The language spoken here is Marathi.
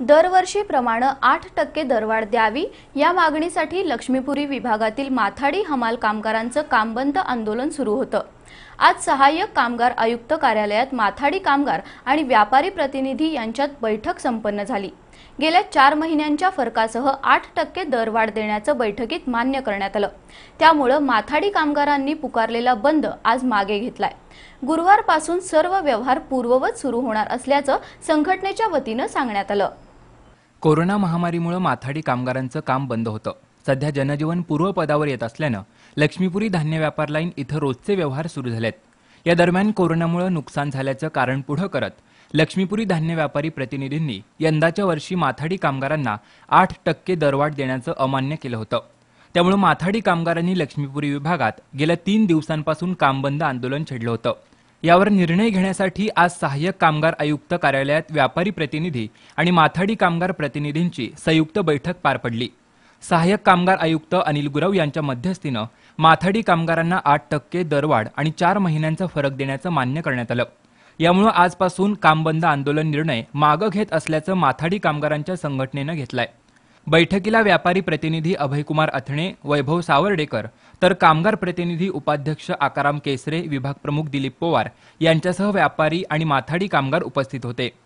दरवर्षीप्रमाणे आठ टक्के दरवाढ द्यावी या मागणीसाठी लक्ष्मीपुरी विभागातील माथाडी हमाल कामगारांचं कामबंद आंदोलन सुरू होतं आज सहाय्यक कामगार आयुक्त कार्यालयात माथाडी कामगार आणि व्यापारी प्रतिनिधी यांच्यात बैठक संपन्न झाली गेल्या चार महिन्यांच्या फरकासह आठ टक्के दरवाढ देण्याचं बैठकीत मान्य करण्यात आलं त्यामुळं माथाडी कामगारांनी पुकारलेला बंद आज मागे घेतलाय गुरुवारपासून सर्व व्यवहार पूर्ववत सुरू होणार असल्याचं संघटनेच्या वतीनं सांगण्यात आलं कोरोना महामारीमुळे माथाडी कामगारांचं काम बंद होतं सध्या जनजीवन पूर्वपदावर येत असल्यानं लक्ष्मीपुरी धान्य व्यापार लाईन इथं रोजचे व्यवहार सुरू झालेत या दरम्यान कोरोनामुळे नुकसान झाल्याचं कारण पुढं करत लक्ष्मीपुरी धान्य व्यापारी प्रतिनिधींनी यंदाच्या वर्षी माथाडी कामगारांना आठ टक्के दरवाढ देण्याचं अमान्य केलं होतं त्यामुळे माथाडी कामगारांनी लक्ष्मीपुरी विभागात गेल्या तीन दिवसांपासून कामबंद आंदोलन छेडलं होतं यावर निर्णय घेण्यासाठी आज सहाय्यक कामगार आयुक्त कार्यालयात व्यापारी प्रतिनिधी आणि माथाडी कामगार प्रतिनिधींची संयुक्त बैठक पार पडली सहाय्यक कामगार आयुक्त अनिल गुरव यांच्या मध्यस्थीनं माथाडी कामगारांना आठ टक्के दरवाढ आणि चार महिन्यांचा फरक देण्याचं मान्य करण्यात आलं यामुळे आजपासून कामबंद आंदोलन निर्णय मागं घेत असल्याचं माथाडी कामगारांच्या संघटनेनं घेतलाय बैठकीला व्यापारी प्रतिनिधी अभयकुमार अथणे वैभव सावर्डेकर तर कामगार प्रतिनिधी उपाध्यक्ष आकाराम केसरे विभाग प्रमुख दिलीप पवार यांच्यासह व्यापारी आणि माथाडी कामगार उपस्थित होते